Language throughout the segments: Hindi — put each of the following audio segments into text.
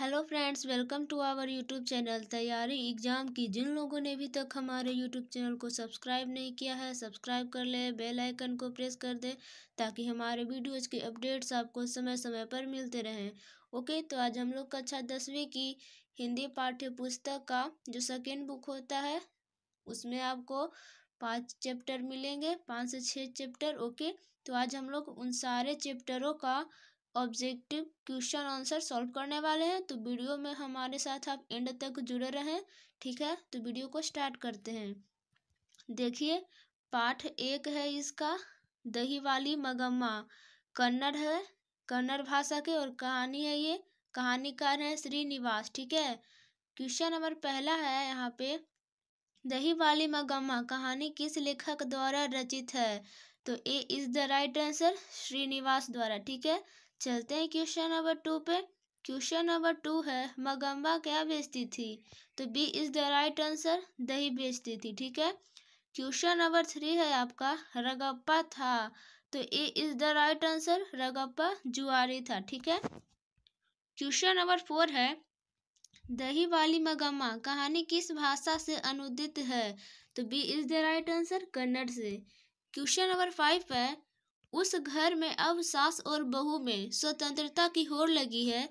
Hello friends welcome to our YouTube channel तैयारी एग्ज़ाम की जिन लोगों ने अभी तक हमारे यूट्यूब चैनल को सब्सक्राइब नहीं किया है सब्सक्राइब कर ले बेल आइकन को प्रेस कर दे ताकि हमारे वीडियोस के अपडेट्स आपको समय समय पर मिलते रहें ओके तो आज हम लोग कक्षा दसवीं की हिंदी पाठ्य पुस्तक का जो सेकेंड बुक होता है उसमें आपको पाँच चैप्टर मिलेंगे पाँच से छः चैप्टर ओके तो आज हम लोग उन सारे चैप्टरों का ऑब्जेक्टिव क्वेश्चन आंसर सॉल्व करने वाले हैं तो वीडियो में हमारे साथ आप एंड तक जुड़े रहें ठीक है तो वीडियो को स्टार्ट करते हैं देखिए पाठ एक है इसका दही वाली मगम्मा कन्नड़ है कन्नड़ भाषा के और कहानी है ये कहानीकार है श्रीनिवास ठीक है क्वेश्चन नंबर पहला है यहाँ पे दही वाली मगम्मा कहानी किस लेखक द्वारा रचित है तो A is the right answer Srinivas द्वारा ठीक है चलते हैं क्वेश्चन नंबर टू पे क्वेश्चन नंबर टू है मगम्बा क्या बेचती थी तो B is the right answer दही बेचती थी ठीक है क्वेश्चन नंबर थ्री है आपका रगप्पा था तो A is the right answer Ragappa जुआरी था ठीक है क्वेश्चन नंबर फोर है दही वाली मगम्मा कहानी किस भाषा से अनुदित है तो B is the right answer Kannada से क्वेश्चन नंबर फाइव है उस घर में अब सास और बहू में स्वतंत्रता की होड़ लगी है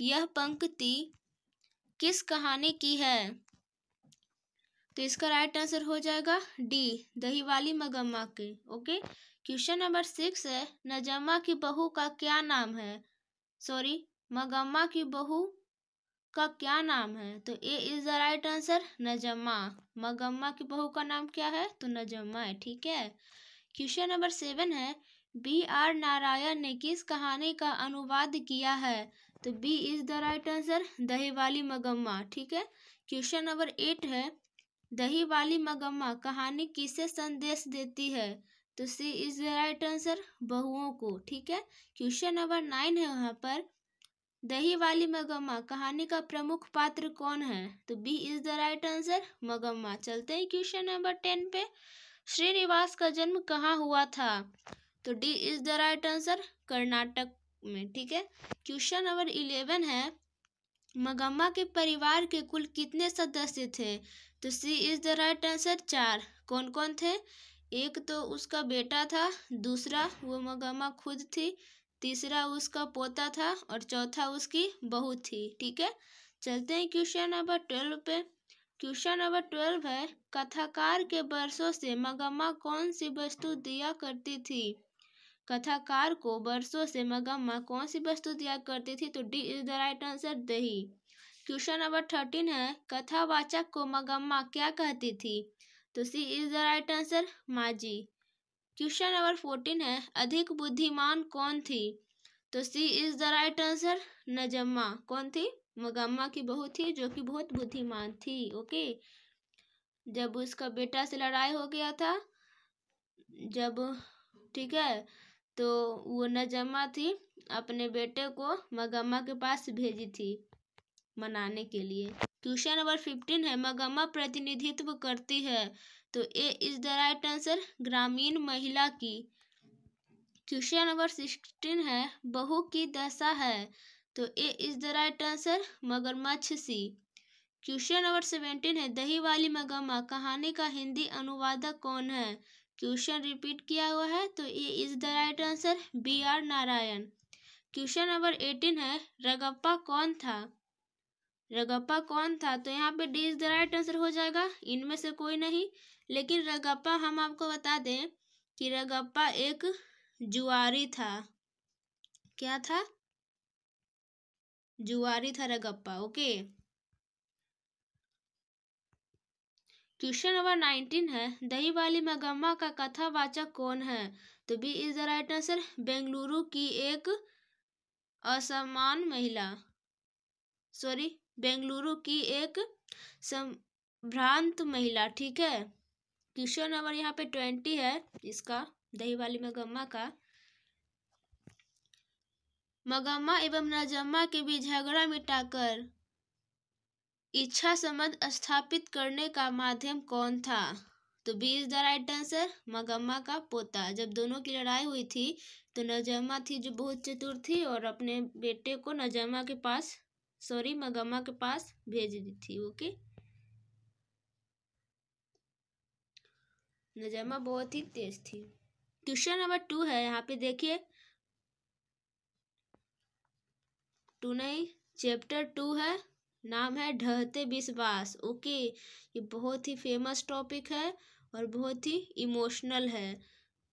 यह पंक्ति किस कहानी की है तो इसका राइट आंसर हो जाएगा डी दही वाली मगम्मा के ओके क्वेश्चन नंबर सिक्स है नजम्मा की बहू का क्या नाम है सॉरी मगम्मा की बहू का क्या नाम है तो A is the right answer Najamma Magamma की बहू का नाम क्या है तो नजम्मा है ठीक है क्वेश्चन नंबर सेवन है बी आर नारायण ने किस कहानी का अनुवाद किया है तो B is the right answer दही वाली मगम्मा ठीक है क्वेश्चन नंबर एट है दही वाली मगम्मा कहानी किसे संदेश देती है तो C is the right answer बहुओं को ठीक है क्वेश्चन नंबर नाइन है वहाँ पर दही वाली मगम्मा कहानी का प्रमुख पात्र कौन है तो B is the right answer Magamma चलते हैं क्वेश्चन नंबर टेन पे श्रीनिवास का जन्म कहाँ हुआ था तो D is the right answer Karnataka में ठीक है क्वेश्चन नंबर इलेवन है मगम्मा के परिवार के कुल कितने सदस्य थे तो C is the right answer चार कौन कौन थे एक तो उसका बेटा था दूसरा वो मगम्मा खुद थी तीसरा उसका पोता था और चौथा उसकी बहू थी ठीक है चलते हैं क्वेश्चन नंबर ट्वेल्व पे क्वेश्चन नंबर ट्वेल्व है कथाकार के बरसों से मगम्मा कौन सी वस्तु दिया करती थी कथाकार को बरसों से मगम्मा कौन सी वस्तु दिया करती थी तो D is the right answer दही क्वेश्चन नंबर थर्टीन है कथावाचक को मगम्मा क्या कहती थी तो C is the right answer माजी क्वेश्चन नंबर फोर्टीन है अधिक बुद्धिमान कौन थी तो C is the right answer Najamma कौन थी मगम्मा की बहू थी जो कि बहुत बुद्धिमान थी ओके जब उसका बेटा से लड़ाई हो गया था जब ठीक है तो वो नजमा थी अपने बेटे को मगम्मा के पास भेजी थी मनाने के लिए क्वेश्चन नंबर फिफ्टीन है मगम्मा प्रतिनिधित्व करती है तो A is the right answer ग्रामीण महिला की क्वेश्चन नंबर सिक्सटीन है बहू की दशा है तो A is the right answer मगरमच्छ सी क्वेश्चन नंबर सेवेंटीन है दही वाली मगम्मा कहानी का हिंदी अनुवादक कौन है क्वेश्चन रिपीट किया हुआ है तो A is the right answer B R Narayan question number eighteen है रगप्पा कौन था रगप्पा कौन था तो यहाँ पे D is the right answer हो जाएगा इनमें से कोई नहीं लेकिन रगप्पा हम आपको बता दें कि रगप्पा एक जुआरी था क्या था जुआरी था Ragappa okay question number nineteen है दही वाली मगम्मा का कथावाचक कौन है तो B is the right answer Bengaluru की एक असमान महिला सॉरी बेंगलुरु की एक संभ्रांत महिला ठीक है क्वेश्चन नंबर यहाँ पे ट्वेंटी है इसका दही वाली मगम्मा का मगम्मा एवं नजम्मा के बीच झगड़ा मिटाकर इच्छा संबंध स्थापित करने का माध्यम कौन था तो B is the right answer Magamma का पोता जब दोनों की लड़ाई हुई थी तो नजमा थी जो बहुत चतुर थी और अपने बेटे को नजमा के पास सॉरी मगम्मा के पास भेज दी थी ओके नजमा बहुत ही तेज थी क्वेश्चन नंबर टू है यहाँ पे देखिए टू नहीं चैप्टर टू है नाम है ढहते विश्वास ओके ये बहुत ही फेमस टॉपिक है और बहुत ही इमोशनल है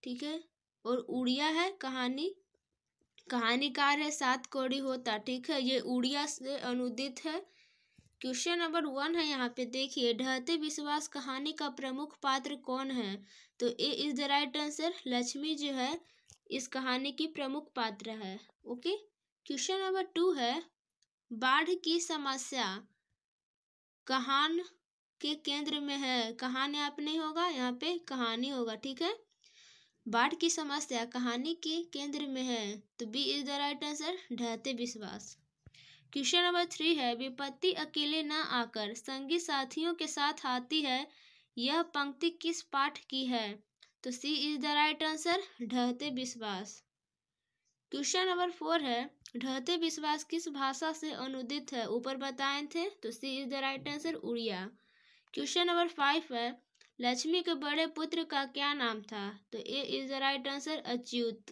ठीक है और उड़िया है कहानी कहानीकार है सात कौड़ी होता ठीक है ये उड़िया से अनुदित है क्वेश्चन नंबर वन है यहाँ पे देखिए ढहते विश्वास कहानी का प्रमुख पात्र कौन है तो A is the right answer Lakshmi जो है इस कहानी की प्रमुख पात्र है ओके क्वेश्चन नंबर टू है बाढ़ की समस्या कहान के केंद्र में है कहान आप नहीं होगा यहाँ पे कहानी होगा ठीक है बाढ़ की समस्या कहानी के केंद्र में है तो B is the right answer ढहते विश्वास क्वेश्चन नंबर थ्री है विपत्ति अकेले न आकर संगी साथियों के साथ आती है यह पंक्ति किस पाठ की है तो C is the right answer ढहते विश्वास क्वेश्चन नंबर फोर है ढहते विश्वास किस भाषा से अनुदित है ऊपर बताए थे तो C is the right answer Odia question number five है लक्ष्मी के बड़े पुत्र का क्या नाम था तो A is the right answer Achyut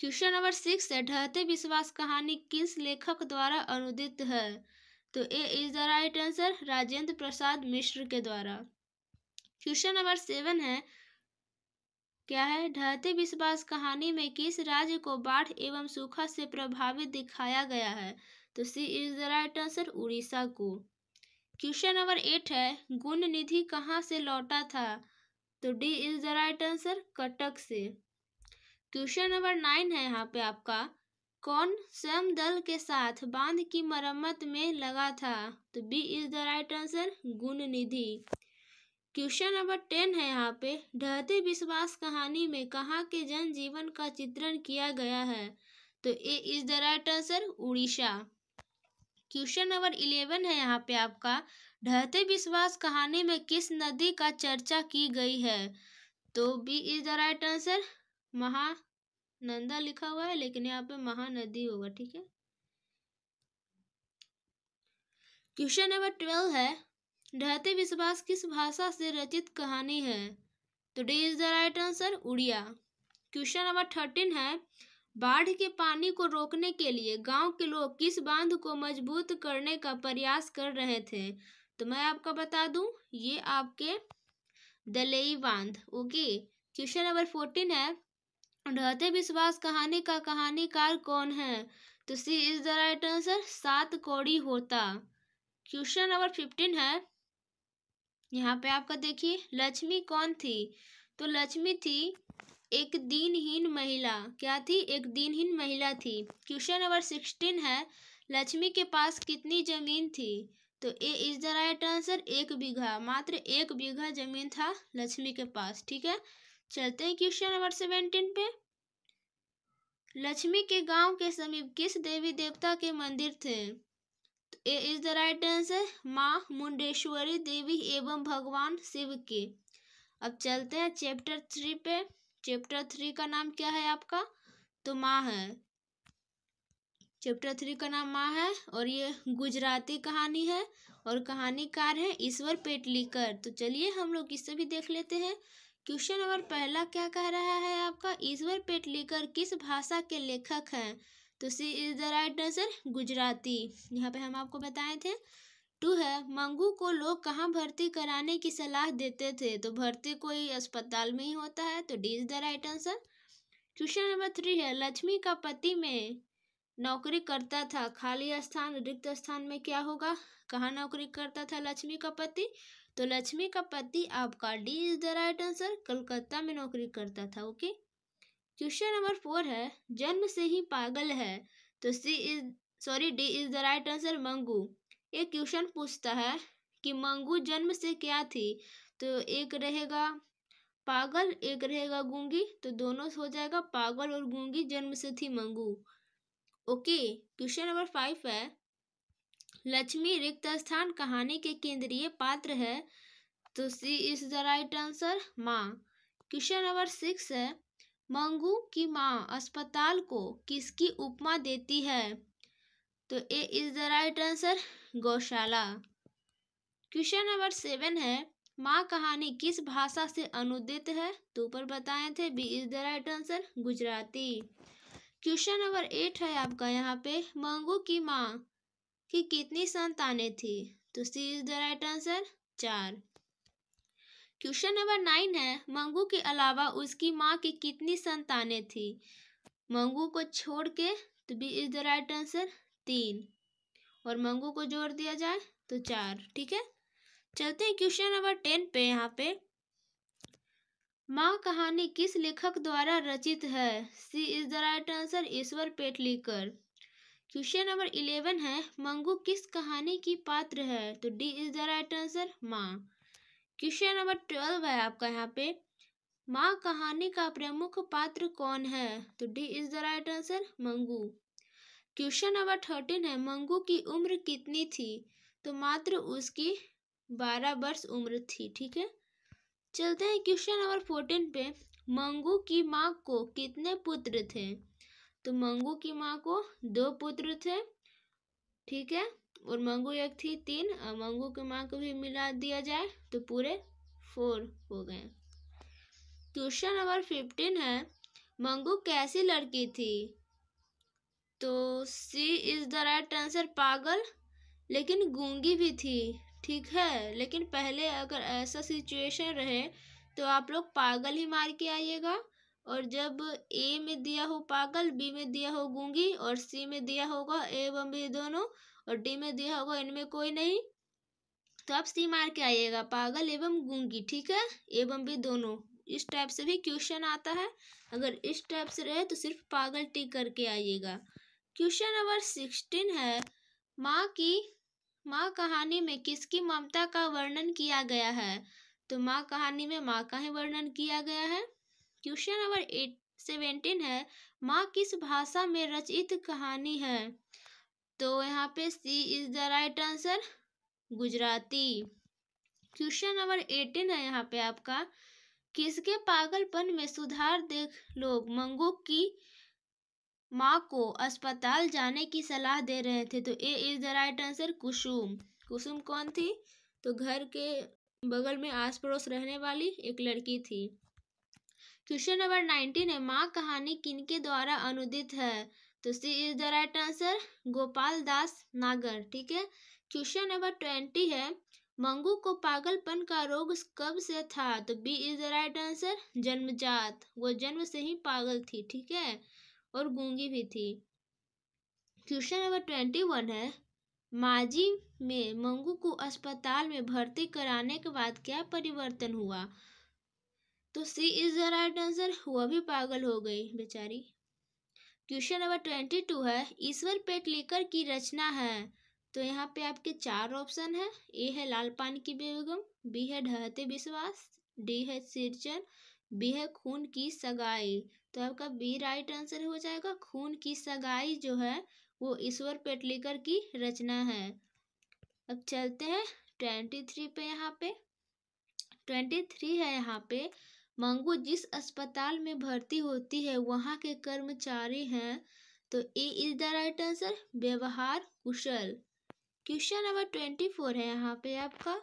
question number six है ढहते विश्वास कहानी किस लेखक द्वारा अनुदित है तो A is the right answer Rajendra Prasad Mishra के द्वारा क्वेश्चन नंबर सेवन है क्या है ढहते विश्वास कहानी में किस राज्य को बाढ़ एवं सूखा से प्रभावित दिखाया गया है तो C is the right answer Orissa को क्वेश्चन नंबर एट है गुण निधि कहाँ से लौटा था तो D is the right answer Cuttack से क्वेश्चन नंबर नाइन है यहाँ पे आपका कौन स्वयं दल के साथ बांध की मरम्मत में लगा था तो B is the right answer Guna Nidhi question number ten है यहाँ पे ढहते विश्वास कहानी में कहाँ के जनजीवन का चित्रण किया गया है तो A is the right answer Orissa question number eleven है यहाँ पे आपका ढहते विश्वास कहानी में किस नदी का चर्चा की गई है तो B is the right answer Mahananda लिखा हुआ है लेकिन यहाँ पे महानदी होगा ठीक है क्वेश्चन नंबर ट्वेल्व है रहते विश्वास किस भाषा से रचित कहानी है तो D is the right answer Odia question number thirteen है बाढ़ के पानी को रोकने के लिए गांव के लोग किस बांध को मजबूत करने का प्रयास कर रहे थे तो मैं आपका बता दूं ये आपके दलेई बांध ओके क्वेश्चन नंबर फोर्टीन है रहते विश्वास कहानी का कहानीकार कौन है तो C is the right answer सात कौड़ी होता क्वेश्चन नंबर फिफ्टीन है यहाँ पे आपका देखिए लक्ष्मी कौन थी तो लक्ष्मी थी एक दिनहीन महिला क्या थी एक दिनहीन महिला थी क्वेश्चन नंबर सिक्सटीन है लक्ष्मी के पास कितनी जमीन थी तो A is the right answer एक बीघा मात्र एक बीघा जमीन था लक्ष्मी के पास ठीक है चलते हैं क्वेश्चन नंबर सेवेंटीन पे लक्ष्मी के गांव के समीप किस देवी देवता के मंदिर थे इज द राइट आंसर माँ मुंडेश्वरी देवी एवं भगवान शिव के अब चलते हैं चैप्टर थ्री पे चैप्टर थ्री का नाम क्या है आपका तो माँ है चैप्टर थ्री का नाम माँ है और ये गुजराती कहानी है और कहानीकार है ईश्वर पेटलीकर तो चलिए हम लोग इससे भी देख लेते हैं क्वेश्चन नंबर पहला क्या कह रहा है आपका ईश्वर पेटलीकर किस भाषा के लेखक हैं तो C is the right answer Gujarati यहाँ पे हम आपको बताए थे टू है मंगू को लोग कहाँ भर्ती कराने की सलाह देते थे तो भर्ती कोई अस्पताल में ही होता है तो D is the right answer question number three है लक्ष्मी का पति में नौकरी करता था खाली स्थान रिक्त स्थान में क्या होगा कहाँ नौकरी करता था लक्ष्मी का पति तो लक्ष्मी का पति आपका D is the right answer Calcutta में नौकरी करता था okay okay? Question number four है जन्म से ही पागल है तो C is sorry D is the right answer Mangu एक क्वेश्चन पूछता है कि मंगू जन्म से क्या थी तो एक रहेगा पागल एक रहेगा गूंगी तो दोनों हो जाएगा पागल और गूंगी जन्म से थी Mangu okay question number five है लक्ष्मी रिक्त स्थान कहानी के केंद्रीय पात्र है तो C is the right answer माँ क्वेश्चन नंबर सिक्स है मंगू की माँ अस्पताल को किसकी उपमा देती है तो A is the right answer गौशाला क्वेश्चन नंबर सेवन है माँ कहानी किस भाषा से अनुदित है तो ऊपर बताए थे B is the right answer Gujarati question number eight है आपका यहाँ पे मंगू की माँ की कितनी संतानें थी तो C is the right answer चार क्वेश्चन नंबर नाइन है मंगू के अलावा उसकी माँ की कितनी संतानें थी मंगू को छोड़ के तो B is the right answer तीन और मंगू को जोड़ दिया जाए तो चार ठीक है चलते हैं क्वेश्चन नंबर टेन पे यहाँ पे माँ कहानी किस लेखक द्वारा रचित है C is the right answer Ishwar Petlikar question number eleven है मंगू किस कहानी की पात्र है तो D is the right answer माँ क्वेश्चन नंबर ट्वेल्व है आपका यहाँ पे माँ कहानी का प्रमुख पात्र कौन है तो D is the right answer Mangu question number thirteen है मंगू की उम्र कितनी थी तो मात्र उसकी बारह वर्ष उम्र थी ठीक है चलते हैं क्वेश्चन नंबर फोर्टीन पे मंगू की माँ को कितने पुत्र थे तो मंगू की माँ को दो पुत्र थे ठीक है और मंगू एक थी तीन और मंगू की माँ को भी मिला दिया जाए तो पूरे फोर हो गए क्वेश्चन नंबर फिफ्टीन है मंगू कैसी लड़की थी तो C is the right answer पागल लेकिन गूंगी भी थी ठीक है लेकिन पहले अगर ऐसा सिचुएशन रहे तो आप लोग पागल ही मार के आइएगा और जब ए में दिया हो पागल बी में दिया हो गूंगी और सी में दिया होगा ए भी दोनों और डी में दिया होगा इनमें कोई नहीं तो आप सी मार के आइएगा पागल एवं गूंगी ठीक है एवं भी दोनों इस टाइप से भी क्वेश्चन आता है अगर इस टाइप से रहे तो सिर्फ पागल टिक करके आइएगा क्वेश्चन नंबर सिक्सटीन है माँ की माँ कहानी में किसकी ममता का वर्णन किया गया है तो माँ कहानी में माँ का ही वर्णन किया गया है क्वेश्चन नंबर एट सेवेंटीन है माँ किस भाषा में रचित कहानी है तो यहाँ पे C is the right answer Gujarati question number eighteen है यहाँ पे आपका किसके पागलपन में सुधार देख लोग मंगू की माँ को अस्पताल जाने की सलाह दे रहे थे तो A is the right answer Kusum Kusum कौन थी तो घर के बगल में आस पड़ोस रहने वाली एक लड़की थी क्वेश्चन नंबर नाइनटीन है माँ कहानी किनके द्वारा अनुदित है तो C is the right answer Gopal Das Nagar ठीक है क्वेश्चन नंबर ट्वेंटी है मंगू को पागलपन का रोग कब से था तो B is the right answer जन्मजात वो जन्म से ही पागल थी ठीक है और गूंगी भी थी क्वेश्चन नंबर ट्वेंटी वन है माजी में मंगू को अस्पताल में भर्ती कराने के बाद क्या परिवर्तन हुआ तो C is the right answer वह भी पागल हो गई बेचारी क्वेश्चन नंबर ट्वेंटी टू है ईश्वर पेटलेकर की रचना है तो यहाँ पे आपके चार ऑप्शन है ए है लाल लालपान की बेगम बी है ढहते विश्वास डी है सिरचन बी है खून की सगाई तो आपका बी राइट आंसर हो जाएगा खून की सगाई जो है वो ईश्वर पेटलीकर की रचना है अब चलते हैं ट्वेंटी थ्री पे यहाँ पे ट्वेंटी थ्री है यहाँ पे मंगू जिस अस्पताल में भर्ती होती है वहाँ के कर्मचारी हैं तो A is the right answer व्यवहार कुशल क्वेश्चन नंबर ट्वेंटी फोर है यहाँ पे आपका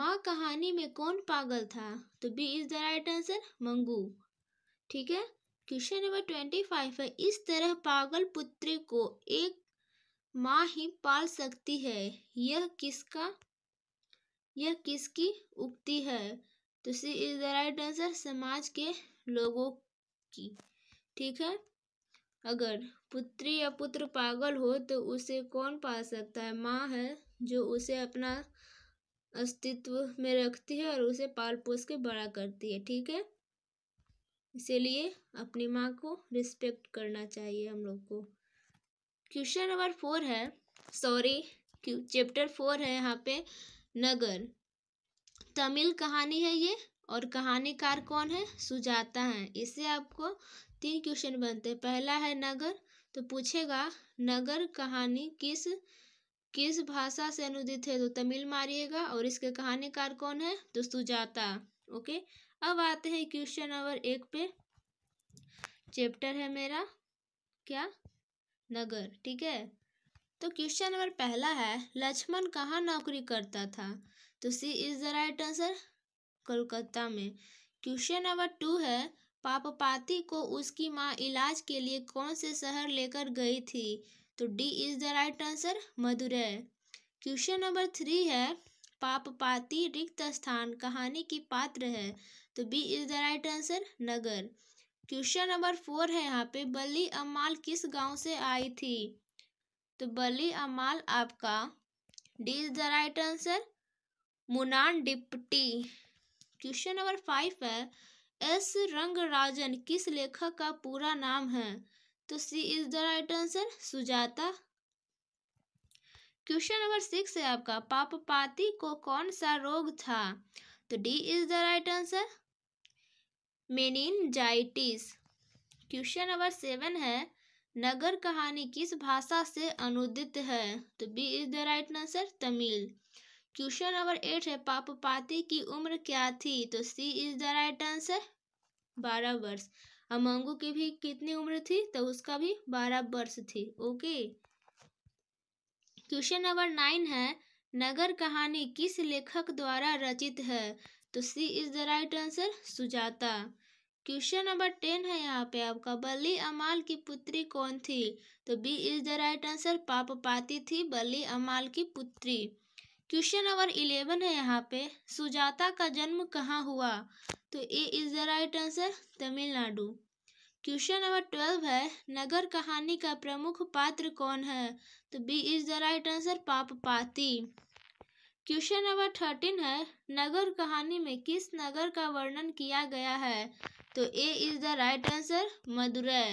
माँ कहानी में कौन पागल था तो B is the right answer Mangu ठीक है क्वेश्चन नंबर ट्वेंटी फाइव है इस तरह पागल पुत्री को एक माँ ही पाल सकती है यह किसका यह किसकी उक्ति है तो C is the right answer समाज के लोगों की ठीक है अगर पुत्री या पुत्र पागल हो तो उसे कौन पा सकता है माँ है जो उसे अपना अस्तित्व में रखती है और उसे पाल पोस के बड़ा करती है ठीक है इसीलिए अपनी माँ को रिस्पेक्ट करना चाहिए हम लोग को क्वेश्चन नंबर फोर है सॉरी चैप्टर फोर है यहाँ पे नगर तमिल कहानी है ये और कहानीकार कौन है सुजाता है इससे आपको तीन क्वेश्चन बनते हैं पहला है नगर तो पूछेगा नगर कहानी किस किस भाषा से अनुदित है तो तमिल मारिएगा और इसके कहानीकार कौन है तो सुजाता ओके अब आते हैं क्वेश्चन नंबर एक पे चैप्टर है मेरा क्या नगर ठीक है तो क्वेश्चन नंबर पहला है लक्ष्मण कहाँ नौकरी करता था तो C is the right answer Kolkata में क्वेश्चन नंबर टू है पापपाती को उसकी माँ इलाज के लिए कौन से शहर लेकर गई थी तो D is the right answer Madurai question number three है पापपाती रिक्त स्थान कहानी की पात्र है तो B is the right answer Nagar question number four है यहाँ पे बली अमाल किस गांव से आई थी तो बली अमाल आपका D is the right answer मुनान डिप्टी क्वेश्चन नंबर फाइव है एस रंगराजन किस लेखक का पूरा नाम है तो C is the right answer Sujatha question number six है आपका पापपाती को कौन सा रोग था तो D is the right answer meningitis question number seven है नगर कहानी किस भाषा से अनुदित है तो B is the right answer Tamil question number eight है पापपाती की उम्र क्या थी तो C is the right answer बारह वर्ष अमंगू की भी कितनी उम्र थी तो उसका भी बारह वर्ष थी ओके क्वेश्चन नंबर नाइन है नगर कहानी किस लेखक द्वारा रचित है तो C is the right answer Sujatha question number ten है यहाँ पे आपका बली अमाल की पुत्री कौन थी तो B is the right answer Pappati थी बली अमाल की पुत्री क्वेश्चन नंबर इलेवन है यहाँ पे सुजाता का जन्म कहाँ हुआ तो A is the right answer Tamil Nadu question number twelve है नगर कहानी का प्रमुख पात्र कौन है तो B is the right answer Pati question number thirteen है नगर कहानी में किस नगर का वर्णन किया गया है तो A is the right answer Madurai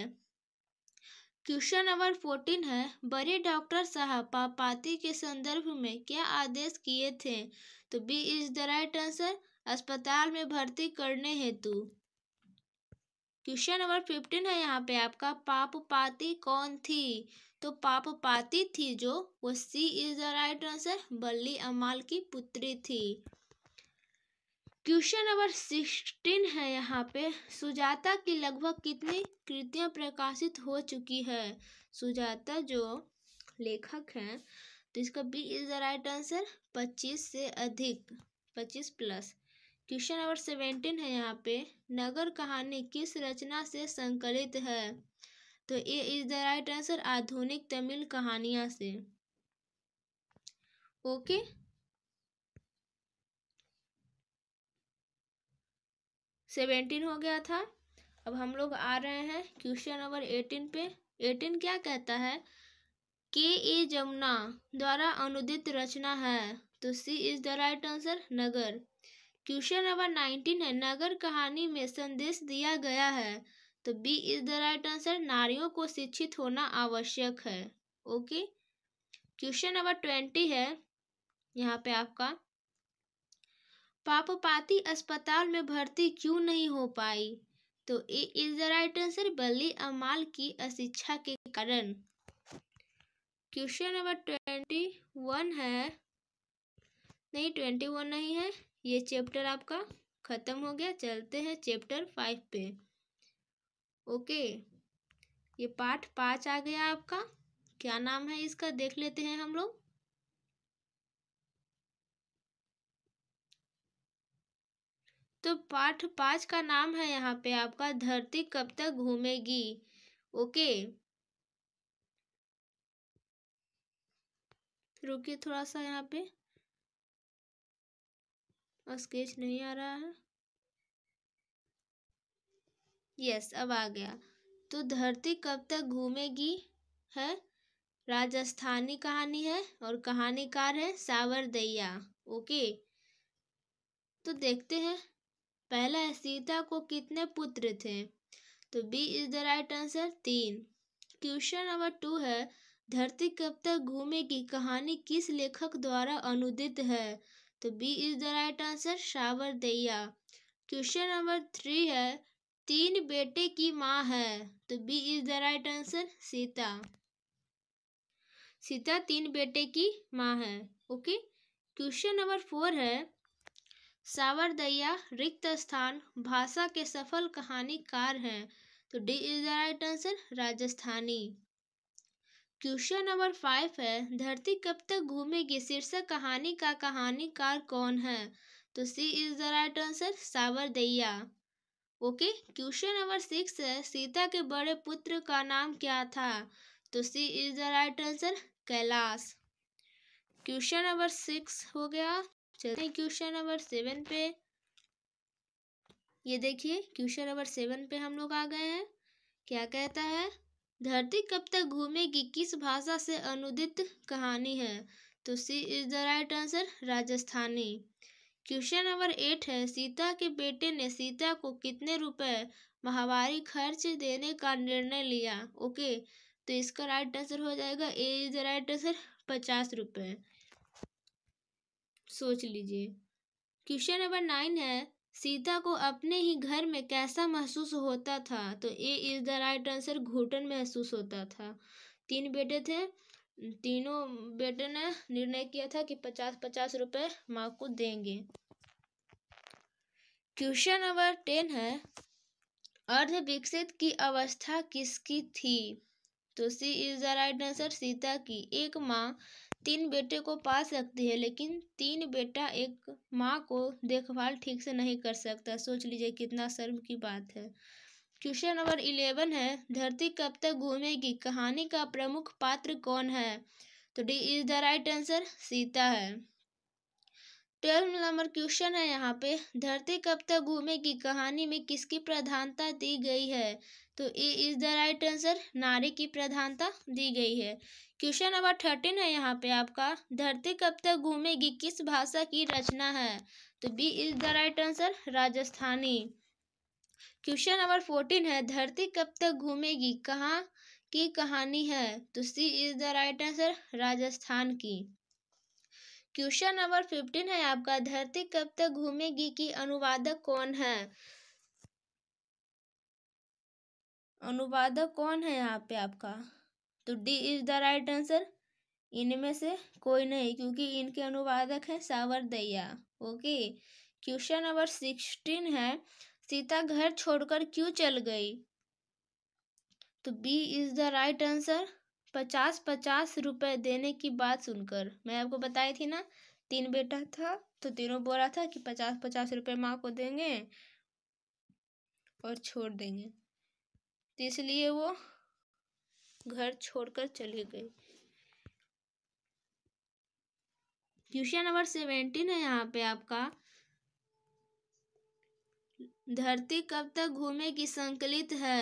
question number fourteen है बड़े डॉक्टर साहब पापाती के संदर्भ में क्या आदेश किए थे तो B is the right answer अस्पताल में भर्ती करने हेतु क्वेश्चन नंबर फिफ्टीन है यहाँ पे आपका पापपाती कौन थी तो पापपाती थी जो वो C is the right answer Balli Ammal की पुत्री थी क्वेश्चन नंबर सिक्सटीन है यहाँ पे सुजाता की लगभग कितनी कृतियाँ प्रकाशित हो चुकी है सुजाता जो लेखक हैं तो इसका B is the right answer पच्चीस से अधिक पच्चीस प्लस क्वेश्चन नंबर सेवेंटीन है यहाँ पे नगर कहानी किस रचना से संकलित है तो A is the right answer आधुनिक तमिल कहानियाँ से ओके okay? सेवेंटीन हो गया था अब हम लोग आ रहे हैं क्वेश्चन नंबर एटीन पे एटीन क्या कहता है के ए जमुना द्वारा अनुदित रचना है तो C is the right answer Nagar question number nineteen है नगर कहानी में संदेश दिया गया है तो B is the right answer नारियों को शिक्षित होना आवश्यक है ओके क्वेश्चन नंबर ट्वेंटी है यहाँ पे आपका पापपाती अस्पताल में भर्ती क्यों नहीं हो पाई तो A is the right answer Balli Ammal की अशिक्षा के कारण क्वेश्चन नंबर ट्वेंटी वन है नहीं ट्वेंटी वन नहीं है ये चैप्टर आपका ख़त्म हो गया चलते हैं चैप्टर फाइव पे ओके ये पार्ट पाँच आ गया आपका क्या नाम है इसका देख लेते हैं हम लोग तो पाठ पाँच का नाम है यहाँ पे आपका धरती कब तक घूमेगी ओके रुकिए थोड़ा सा यहाँ पे स्केच नहीं आ रहा है यस अब आ गया तो धरती कब तक घूमेगी है राजस्थानी कहानी है और कहानीकार है सावर दैया ओके तो देखते हैं पहला है सीता को कितने पुत्र थे तो B is the right answer तीन क्वेश्चन नंबर टू है धरती कब तक घूमे की कहानी किस लेखक द्वारा अनुदित है तो B is the right answer Sanwar Daiya question number three है तीन बेटे की माँ है तो B is the right answer Sita Sita तीन बेटे की माँ है ओके क्वेश्चन नंबर फोर है सावरदैया रिक्त स्थान भाषा के सफल कहानीकार हैं तो D is the right answer Rajasthani question number five है धरती कब तक घूमेगी शीर्षक कहानी का कहानीकार कौन है तो C is the right answer Sanwardaiya okay question number six है सीता के बड़े पुत्र का नाम क्या था तो C is the right answer Kailash question number six हो गया चलते हैं क्वेश्चन नंबर सेवन पे ये देखिए क्वेश्चन नंबर सेवन पे हम लोग आ गए हैं क्या कहता है धरती कब तक घूमेगी किस भाषा से अनुदित कहानी है तो C is the right answer Rajasthani question number eight है सीता के बेटे ने सीता को कितने रुपए महावारी खर्च देने का निर्णय लिया ओके तो इसका राइट आंसर हो जाएगा A is the right answer पचास रुपये सोच लीजिए क्वेश्चन नंबर नाइन है सीता को अपने ही घर में कैसा महसूस होता था तो A is the right answer घुटन महसूस होता था तीन बेटे थे तीनों बेटे ने निर्णय किया था कि पचास पचास रुपए माँ को देंगे क्वेश्चन नंबर टेन है अर्ध विकसित की अवस्था किसकी थी तो C is the right answer Sita की एक माँ तीन बेटे को पास रखती है लेकिन तीन बेटा एक माँ को देखभाल ठीक से नहीं कर सकता सोच लीजिए कितना शर्म की बात है क्वेश्चन नंबर इलेवन है धरती कब तक घूमेगी कहानी का प्रमुख पात्र कौन है तो D is the right answer Sita है ट्वेल्व नंबर क्वेश्चन है यहाँ पे धरती कब तक घूमेगी कहानी में किसकी प्रधानता दी गई है तो A is the right answer नारी की प्रधानता दी गई है क्वेश्चन नंबर थर्टीन है यहाँ पे आपका धरती कब तक घूमेगी किस भाषा की रचना है तो B is the right answer Rajasthani question number fourteen है धरती कब तक घूमेगी कहाँ की कहानी है तो C is the right answer Rajasthan की क्वेश्चन नंबर फिफ्टीन है आपका धरती कब तक घूमेगी की अनुवादक कौन है अनुवादक कौन है यहाँ पे आपका तो D is the right answer इनमें से कोई नहीं क्योंकि इनके अनुवादक हैं सावर दैया ओके क्वेश्चन नंबर सिक्सटीन है सीता घर छोड़कर क्यों चल गई तो B is the right answer पचास पचास रुपए देने की बात सुनकर मैं आपको बताई थी ना तीन बेटा था तो तीनों बोला था कि पचास पचास रुपए माँ को देंगे और छोड़ देंगे तो इसलिए वो घर छोड़कर चले गए क्वेश्चन नंबर सेवेंटीन है यहाँ पे आपका धरती कब तक घूमेगी संकलित है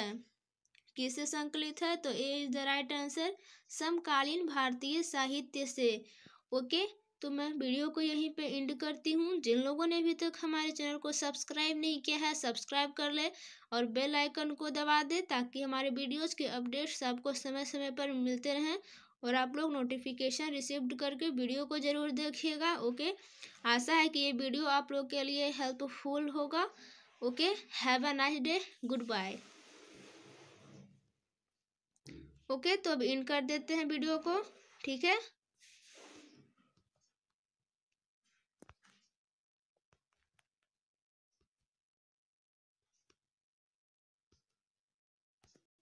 किसे संकलित है तो A is the right answer समकालीन भारतीय साहित्य से ओके okay? तो मैं वीडियो को यहीं पे एंड करती हूँ जिन लोगों ने अभी तक हमारे चैनल को सब्सक्राइब नहीं किया है सब्सक्राइब कर ले और बेल आइकन को दबा दे ताकि हमारे वीडियोस के अपडेट्स आपको समय समय पर मिलते रहें और आप लोग नोटिफिकेशन रिसीव्ड करके वीडियो को ज़रूर देखिएगा ओके आशा है कि ये वीडियो आप लोग के लिए हेल्पफुल होगा okay have a nice day good bye okay तो अब इंड कर देते हैं वीडियो को ठीक है